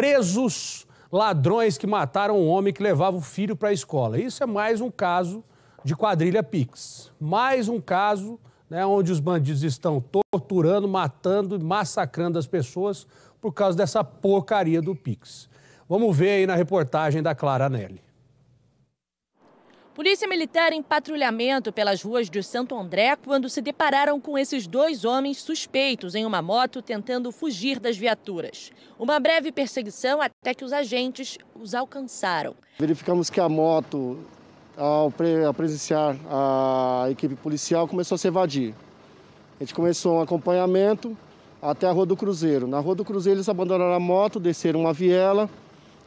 presos ladrões que mataram um homem que levava o filho para a escola. Isso é mais um caso de quadrilha Pix. Mais um caso né, onde os bandidos estão torturando, matando e massacrando as pessoas por causa dessa porcaria do Pix. Vamos ver aí na reportagem da Clara Nelly. Polícia Militar em patrulhamento pelas ruas de Santo André quando se depararam com esses dois homens suspeitos em uma moto tentando fugir das viaturas. Uma breve perseguição até que os agentes os alcançaram. Verificamos que a moto, ao presenciar a equipe policial, começou a se evadir. A gente começou um acompanhamento até a Rua do Cruzeiro. Na Rua do Cruzeiro, eles abandonaram a moto, desceram uma viela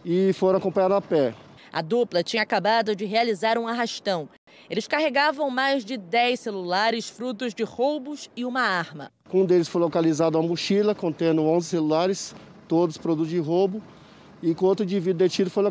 e foram acompanhados a pé. A dupla tinha acabado de realizar um arrastão. Eles carregavam mais de 10 celulares, frutos de roubos e uma arma. Com Um deles foi localizado uma mochila contendo 11 celulares, todos produtos de roubo. E com outro indivíduo detido foi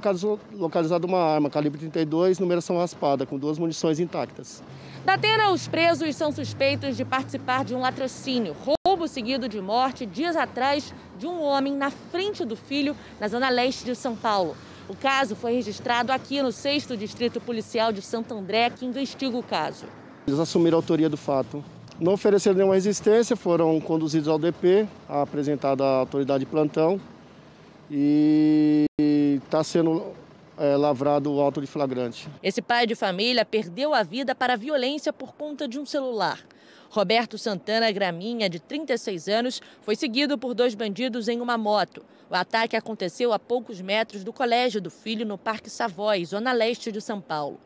localizada uma arma, calibre 32, numeração raspada, com duas munições intactas. Da Atena, os presos são suspeitos de participar de um latrocínio, roubo seguido de morte, dias atrás, de um homem na frente do filho, na zona leste de São Paulo. O caso foi registrado aqui no 6 Distrito Policial de Santo André, que investiga o caso. Eles assumiram a autoria do fato. Não ofereceram nenhuma resistência, foram conduzidos ao DP, apresentada à autoridade de plantão. E está sendo é, lavrado o auto de flagrante. Esse pai de família perdeu a vida para violência por conta de um celular. Roberto Santana Graminha, de 36 anos, foi seguido por dois bandidos em uma moto. O ataque aconteceu a poucos metros do colégio do filho, no Parque Savoy, zona leste de São Paulo.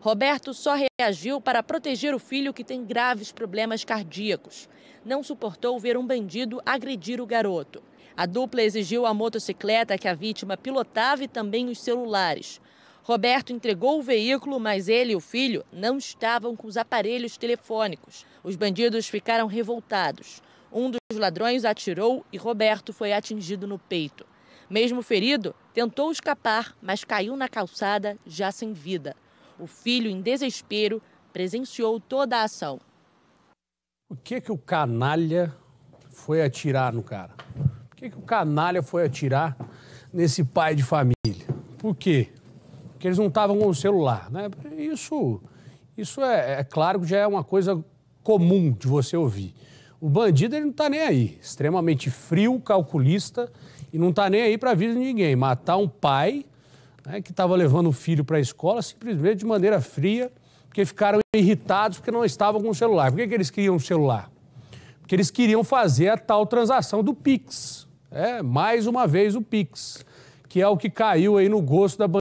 Roberto só reagiu para proteger o filho que tem graves problemas cardíacos. Não suportou ver um bandido agredir o garoto. A dupla exigiu a motocicleta que a vítima pilotava e também os celulares. Roberto entregou o veículo, mas ele e o filho não estavam com os aparelhos telefônicos. Os bandidos ficaram revoltados. Um dos ladrões atirou e Roberto foi atingido no peito. Mesmo ferido, tentou escapar, mas caiu na calçada já sem vida. O filho, em desespero, presenciou toda a ação. O que que o canalha foi atirar no cara? O que que o canalha foi atirar nesse pai de família? Por quê? que eles não estavam com o celular. Né? Isso, isso é, é, claro que já é uma coisa comum de você ouvir. O bandido ele não está nem aí, extremamente frio, calculista e não está nem aí para a vida de ninguém. Matar um pai né, que estava levando o filho para a escola simplesmente de maneira fria, porque ficaram irritados porque não estavam com o celular. Por que, que eles queriam o celular? Porque eles queriam fazer a tal transação do Pix. É, mais uma vez o Pix, que é o que caiu aí no gosto da